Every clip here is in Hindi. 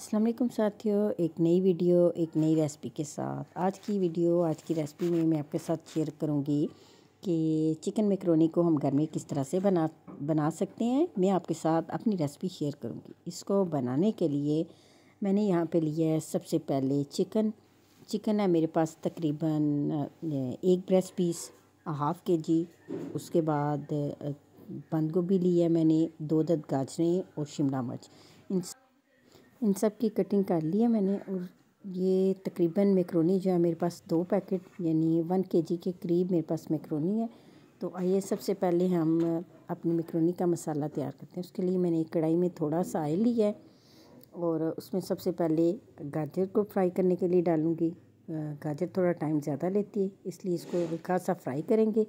असलम साथियों एक नई वीडियो एक नई रेसिपी के साथ आज की वीडियो आज की रेसिपी में मैं आपके साथ शेयर करूंगी कि चिकन मेकरोनी को हम घर में किस तरह से बना बना सकते हैं मैं आपके साथ अपनी रेसिपी शेयर करूंगी इसको बनाने के लिए मैंने यहाँ पे लिया है सबसे पहले चिकन चिकन है मेरे पास तकरीबन एक ब्रेस पीस हाफ़ के जी उसके बाद बंद गोभी ली है मैंने दो दद गाजरें और शिमला मिर्च इन इन सब की कटिंग कर ली है मैंने और ये तकरीबन मेकरोनी जो है मेरे पास दो पैकेट यानी वन के जी के करीब मेरे पास मेकरोनी है तो आइए सबसे पहले हम अपनी मेकरोनी का मसाला तैयार करते हैं उसके लिए मैंने एक कढ़ाई में थोड़ा सा आयल लिया है और उसमें सबसे पहले गाजर को फ्राई करने के लिए डालूँगी गाजर थोड़ा टाइम ज़्यादा लेती है इसलिए इसको हल्का सा फ्राई करेंगे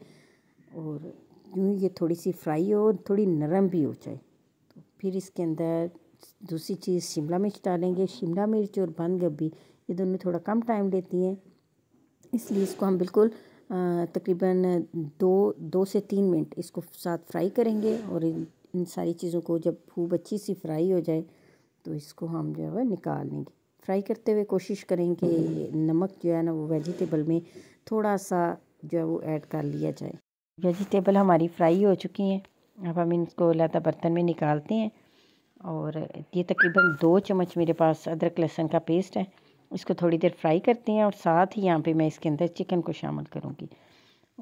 और यूँ ये थोड़ी सी फ्राई हो थोड़ी नरम भी हो जाए तो फिर इसके अंदर दूसरी चीज़ शिमला मिर्च डालेंगे शिमला मिर्च और बंद गोभी ये दोनों थोड़ा कम टाइम लेती हैं इसलिए इसको हम बिल्कुल तकरीबन दो दो से तीन मिनट इसको साथ फ्राई करेंगे और इन इन सारी चीज़ों को जब खूब अच्छी सी फ्राई हो जाए तो इसको हम जो है निकाल लेंगे फ्राई करते हुए कोशिश करें कि नमक जो है ना वो वेजिटेबल में थोड़ा सा जो है वो ऐड कर लिया जाए वेजिटेबल हमारी फ्राई हो चुकी हैं अब हम इनको लाता बर्तन में निकालते हैं और ये तकरीबन दो चम्मच मेरे पास अदरक लहसुन का पेस्ट है इसको थोड़ी देर फ्राई करते हैं और साथ ही यहाँ पे मैं इसके अंदर चिकन को शामिल करूँगी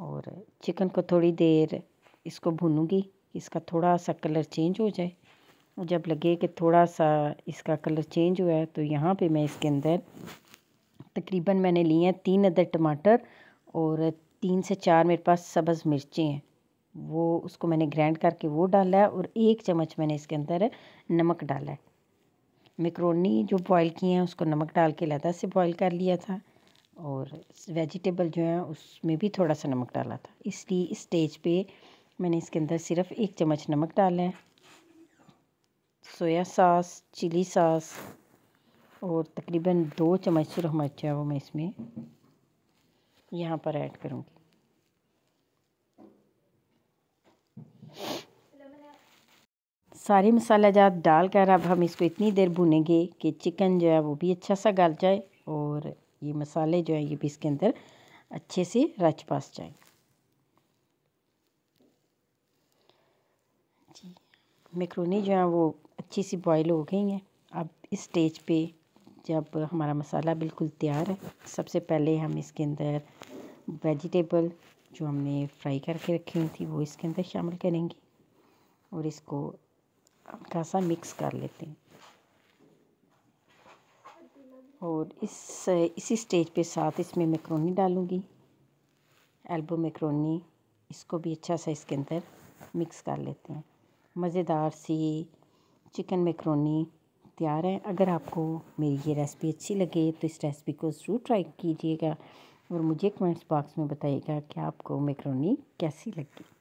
और चिकन को थोड़ी देर इसको भूनूँगी इसका थोड़ा सा कलर चेंज हो जाए जब लगे कि थोड़ा सा इसका कलर चेंज हुआ है तो यहाँ पे मैं इसके अंदर तकरीबन मैंने लिए हैं तीन अदर टमाटर और तीन से चार मेरे पास सब्ज़ मिर्चें हैं वो उसको मैंने ग्राइंड करके वो डाला है और एक चम्मच मैंने इसके अंदर नमक डाला है मेकरोनी जो बॉईल किए हैं उसको नमक डाल के लदा से बॉईल कर लिया था और वेजिटेबल जो है उसमें भी थोड़ा सा नमक डाला था इसलिए इस स्टेज पे मैंने इसके अंदर सिर्फ एक चम्मच नमक डाला है सोया सॉस चिली सॉस और तकरीबन दो चम्मच सुरख मिर्च है वो मैं इसमें यहाँ पर ऐड करूँगी सारे मसाला जात कर अब हम इसको इतनी देर भुनेंगे कि चिकन जो है वो भी अच्छा सा गल जाए और ये मसाले जो हैं ये भी इसके अंदर अच्छे से रच पास जाए जी मैक्रोनी जो है वो अच्छी सी बॉईल हो गई हैं अब इस स्टेज पे जब हमारा मसाला बिल्कुल तैयार है सबसे पहले हम इसके अंदर वेजिटेबल जो हमने फ्राई करके रखी हुई थी वो इसके अंदर शामिल करेंगे और इसको हल्का सा मिक्स कर लेते हैं और इस इसी स्टेज पे साथ इसमें मैक्रोनी डालूँगी एल्बो मैक्रोनी इसको भी अच्छा सा इसके अंदर मिक्स कर लेते हैं मज़ेदार सी चिकन मैक्रोनी तैयार है अगर आपको मेरी ये रेसिपी अच्छी लगे तो इस रेसिपी को ज़रूर ट्राई कीजिएगा और मुझे कमेंट्स बॉक्स में बताइएगा कि आपको मैक्रोनी कैसी लगी